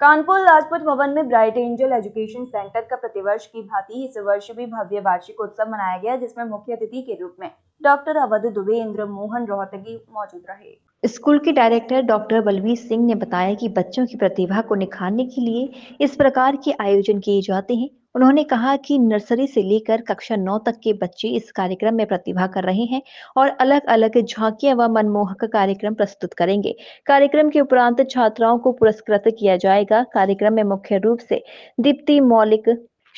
कानपुर लाजपत भवन में bright angel education centre का प्रतिवर्ष की भांति इस वर्ष भी भव्य वार्षिक उत्सव मनाया गया जिसमें मुख्य अतिथि के रूप में डॉक्टर अवध दुबे इंद्र मोहन रोहतगी मौजूद रहे स्कूल के डायरेक्टर डॉक्टर बलवीर सिंह ने बताया कि बच्चों की प्रतिभा को निखारने के लिए इस प्रकार के आयोजन किए जाते हैं उन्होंने कहा कि नर्सरी से लेकर कक्षा नौ तक के बच्चे इस कार्यक्रम में प्रतिभा कर रहे हैं और अलग अलग झांकियां व मनमोहक कार्यक्रम प्रस्तुत करेंगे कार्यक्रम के उपरांत छात्राओं को पुरस्कृत किया जाएगा कार्यक्रम में मुख्य रूप से दीप्ति मौलिक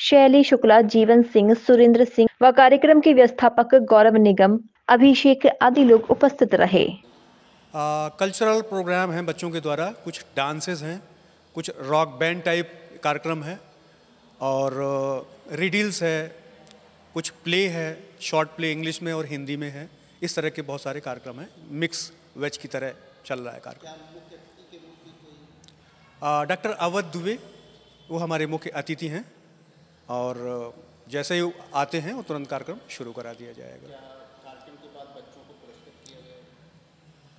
शैली शुक्ला जीवन सिंह सुरेंद्र सिंह व कार्यक्रम के व्यवस्थापक गौरव निगम अभिषेक आदि लोग उपस्थित रहे कल्चरल प्रोग्राम है बच्चों के द्वारा कुछ डांसेस हैं कुछ रॉक बैंड टाइप कार्यक्रम है और रिडील्स है कुछ प्ले है शॉर्ट प्ले इंग्लिश में और हिंदी में है इस तरह के बहुत सारे कार्यक्रम हैं मिक्स वेज की तरह चल रहा है कार्यक्रम डॉक्टर अवध दुबे वो हमारे मुख्य अतिथि हैं और जैसे ही आते हैं वो तुरंत कार्यक्रम शुरू करा दिया जाएगा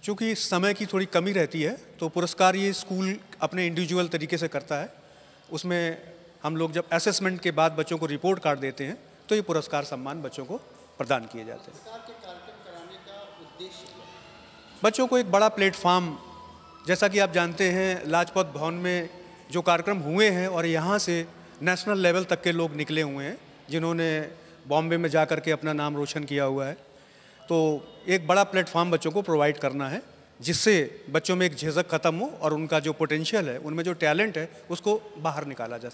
चूँकि समय की थोड़ी कमी रहती है तो पुरस्कार ये स्कूल अपने इंडिविजुअल तरीके से करता है उसमें हम लोग जब असेसमेंट के बाद बच्चों को रिपोर्ट कार्ड देते हैं तो ये पुरस्कार सम्मान बच्चों को प्रदान किए जाते हैं बच्चों को एक बड़ा प्लेटफार्म जैसा कि आप जानते हैं लाजपत भवन में जो कार्यक्रम हुए हैं और यहाँ से नेशनल लेवल तक के लोग निकले हुए हैं जिन्होंने बॉम्बे में जा कर के अपना नाम रोशन किया हुआ है तो एक बड़ा प्लेटफॉर्म बच्चों को प्रोवाइड करना है जिससे बच्चों में एक झिझक खत्म हो और उनका जो पोटेंशियल है उनमें जो टैलेंट है उसको बाहर निकाला जा सके